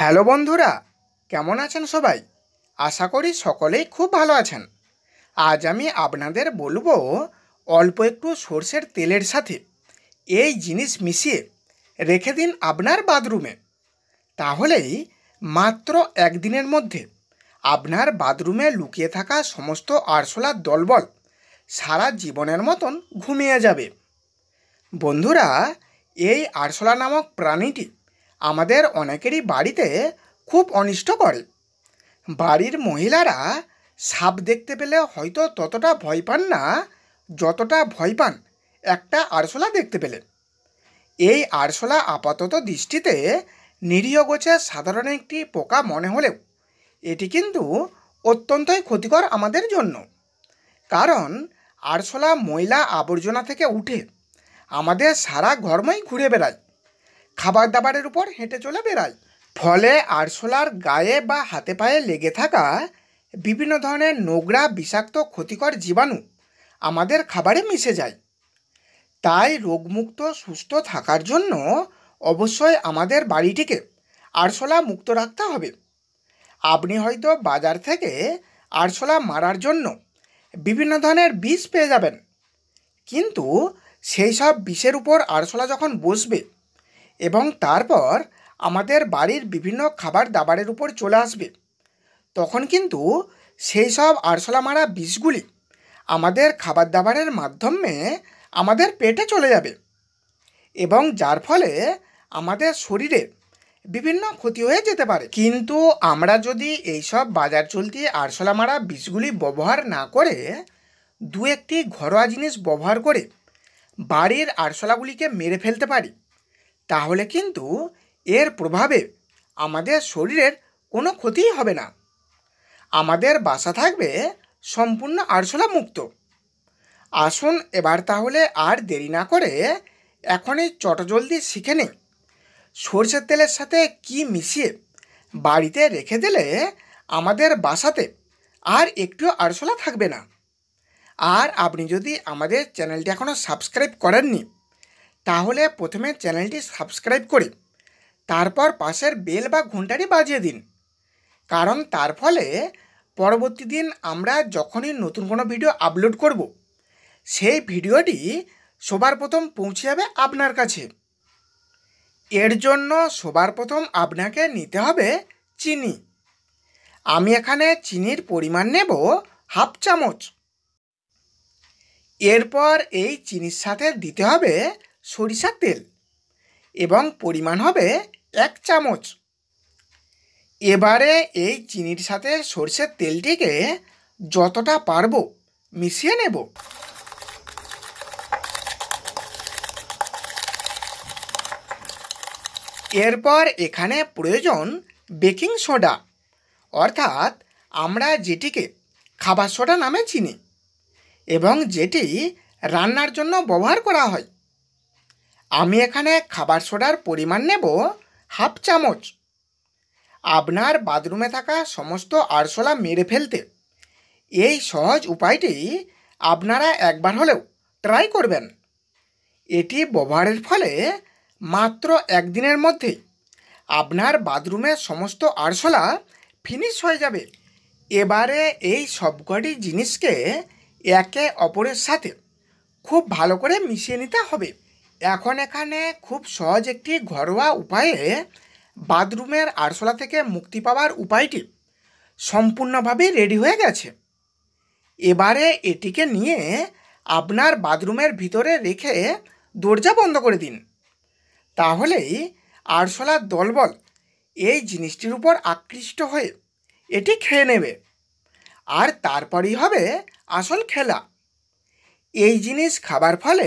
hello বন্ধুরা কেমন আছেন সবাই আশা করি সকলেই খুব ভালো আছেন আজ আমি আপনাদের বলবো অল্প একটু সর্ষের তেলের সাথে এই জিনিস মিশিয়ে রেখে দিন আপনার বাথরুমে তাহলেই মাত্র একদিনের মধ্যে আপনার বাথরুমে লুকিয়ে থাকা সমস্ত আরশোলার দলবল সারা জীবনের মতন ঘুমিয়ে যাবে বন্ধুরা এই আরশোলা নামক প্রাণীটি আমাদের অনেকেরই বাড়িতে খুব অনিষ্ট করে বাড়ির মহিলারা সাপ দেখতে পেলে হয়তো ততটা ভয় পান না যতটা ভয় পান একটা আরশোলা দেখতে পেলে এই আরশোলা আপাতত দৃষ্টিতে নিরীহ গোছের সাধারণ একটি পোকা মনে হলেও এটি কিন্তু অত্যন্তই ক্ষতিকর আমাদের জন্য কারণ আরশোলা ময়লা আবর্জনা থেকে উঠে আমাদের সারা ঘরময় ঘুরে বেড়ায় খাবার দাবারের উপর হেঁটে চলে বেড়ায় ফলে আরশোলার গায়ে বা হাতে পায়ে লেগে থাকা বিভিন্ন ধরনের নোংরা বিষাক্ত ক্ষতিকর জীবাণু আমাদের খাবারে মিশে যায় তাই রোগমুক্ত সুস্থ থাকার জন্য অবশ্যই আমাদের বাড়িটিকে আরশোলা মুক্ত রাখতে হবে আপনি হয়তো বাজার থেকে আরশোলা মারার জন্য বিভিন্ন ধরনের বিষ পেয়ে যাবেন কিন্তু সেই সব বিষের উপর আরশোলা যখন বসবে এবং তারপর আমাদের বাড়ির বিভিন্ন খাবার দাবারের উপর চলে আসবে তখন কিন্তু সেই সব আরশোলা মারা বিষগুলি আমাদের খাবার দাবারের মাধ্যমে আমাদের পেটে চলে যাবে এবং যার ফলে আমাদের শরীরে বিভিন্ন ক্ষতি হয়ে যেতে পারে কিন্তু আমরা যদি এইসব বাজার চলতি আরশোলা মারা বিষগুলি ব্যবহার না করে দু একটি ঘরোয়া জিনিস ব্যবহার করে বাড়ির আরশোলাগুলিকে মেরে ফেলতে পারি তাহলে কিন্তু এর প্রভাবে আমাদের শরীরের কোনো ক্ষতিই হবে না আমাদের বাসা থাকবে সম্পূর্ণ আরশোলা মুক্ত আসুন এবার তাহলে আর দেরি না করে এখনই চট জলদি শিখে নিই সর্ষের তেলের সাথে কি মিশিয়ে বাড়িতে রেখে দিলে আমাদের বাসাতে আর একটু আরশোলা থাকবে না আর আপনি যদি আমাদের চ্যানেলটি এখনও সাবস্ক্রাইব করেননি তাহলে প্রথমে চ্যানেলটি সাবস্ক্রাইব করে তারপর পাশের বেল বা ঘন্টাটি বাজিয়ে দিন কারণ তার ফলে পরবর্তী দিন আমরা যখনই নতুন কোনো ভিডিও আপলোড করব সেই ভিডিওটি সবার প্রথম পৌঁছে যাবে আপনার কাছে এর জন্য সবার প্রথম আপনাকে নিতে হবে চিনি আমি এখানে চিনির পরিমাণ নেব হাফ চামচ এরপর এই চিনির সাথে দিতে হবে সরিষার তেল এবং পরিমাণ হবে এক চামচ এবারে এই চিনির সাথে সরষের তেলটিকে যতটা পারবো মিশিয়ে নেব এরপর এখানে প্রয়োজন বেকিং সোডা অর্থাৎ আমরা যেটিকে খাবার সোডা নামে চিনি এবং যেটি রান্নার জন্য ব্যবহার করা হয় আমি এখানে খাবার সোডার পরিমাণ নেব হাফ চামচ আপনার বাথরুমে থাকা সমস্ত আরশোলা মেরে ফেলতে এই সহজ উপায়টি আপনারা একবার হলেও ট্রাই করবেন এটি ব্যবহারের ফলে মাত্র একদিনের মধ্যেই আপনার বাথরুমের সমস্ত আরশোলা ফিনিশ হয়ে যাবে এবারে এই সবকটি জিনিসকে একে অপরের সাথে খুব ভালো করে মিশিয়ে নিতে হবে এখন এখানে খুব সহজ একটি ঘরোয়া উপায়ে বাথরুমের আরশোলা থেকে মুক্তি পাওয়ার উপায়টি সম্পূর্ণভাবে রেডি হয়ে গেছে এবারে এটিকে নিয়ে আপনার বাথরুমের ভিতরে রেখে দরজা বন্ধ করে দিন তাহলেই আরশোলার দলবল এই জিনিসটির উপর আকৃষ্ট হয়ে এটি খেয়ে নেবে আর তারপরেই হবে আসল খেলা এই জিনিস খাবার ফলে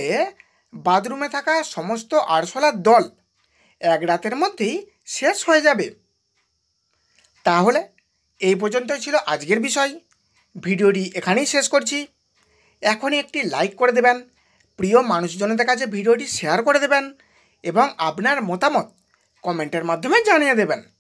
বাথরুমে থাকা সমস্ত আরশোলার দল এক রাতের মধ্যেই শেষ হয়ে যাবে তাহলে এই পর্যন্তই ছিল আজকের বিষয় ভিডিওটি এখানেই শেষ করছি এখনই একটি লাইক করে দেবেন প্রিয় মানুষজনদের কাছে ভিডিওটি শেয়ার করে দেবেন এবং আপনার মতামত কমেন্টের মাধ্যমে জানিয়ে দেবেন